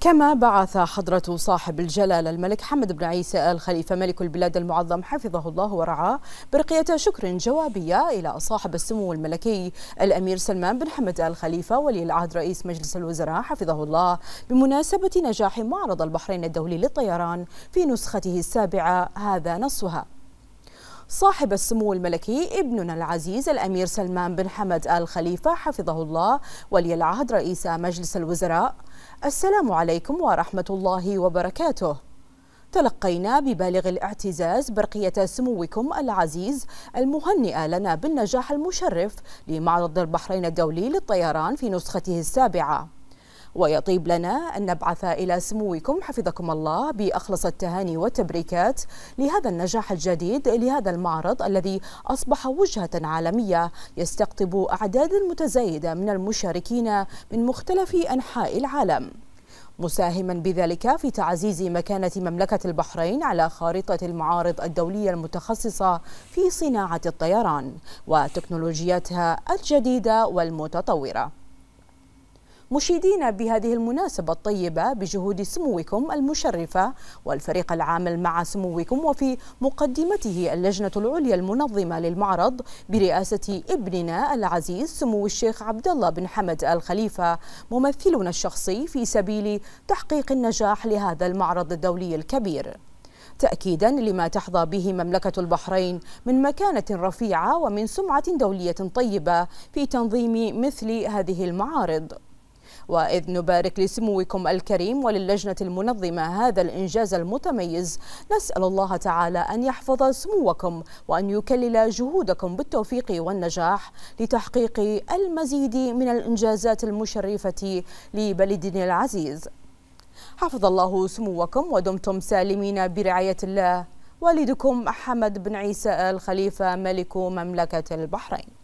كما بعث حضرة صاحب الجلالة الملك حمد بن عيسى آل خليفة ملك البلاد المعظم حفظه الله ورعاه برقية شكر جوابية إلى صاحب السمو الملكي الأمير سلمان بن حمد آل خليفة ولي العهد رئيس مجلس الوزراء حفظه الله بمناسبة نجاح معرض البحرين الدولي للطيران في نسخته السابعة هذا نصها صاحب السمو الملكي ابننا العزيز الأمير سلمان بن حمد آل خليفة حفظه الله ولي العهد رئيس مجلس الوزراء السلام عليكم ورحمة الله وبركاته تلقينا ببالغ الاعتزاز برقية سموكم العزيز المهنئة لنا بالنجاح المشرف لمعرض البحرين الدولي للطيران في نسخته السابعة ويطيب لنا أن نبعث إلى سموكم حفظكم الله بأخلص التهاني والتبريكات لهذا النجاح الجديد لهذا المعرض الذي أصبح وجهة عالمية يستقطب أعدادا متزايدة من المشاركين من مختلف أنحاء العالم مساهما بذلك في تعزيز مكانة مملكة البحرين على خارطة المعارض الدولية المتخصصة في صناعة الطيران وتكنولوجياتها الجديدة والمتطورة مشيدين بهذه المناسبة الطيبة بجهود سموكم المشرفة والفريق العامل مع سموكم وفي مقدمته اللجنة العليا المنظمة للمعرض برئاسة ابننا العزيز سمو الشيخ عبد الله بن حمد الخليفة ممثلنا الشخصي في سبيل تحقيق النجاح لهذا المعرض الدولي الكبير تأكيدا لما تحظى به مملكة البحرين من مكانة رفيعة ومن سمعة دولية طيبة في تنظيم مثل هذه المعارض وإذ نبارك لسموكم الكريم وللجنة المنظمة هذا الإنجاز المتميز نسأل الله تعالى أن يحفظ سموكم وأن يكلل جهودكم بالتوفيق والنجاح لتحقيق المزيد من الإنجازات المشرفة لبلدنا العزيز حفظ الله سموكم ودمتم سالمين برعاية الله والدكم حمد بن عيسى الخليفة ملك مملكة البحرين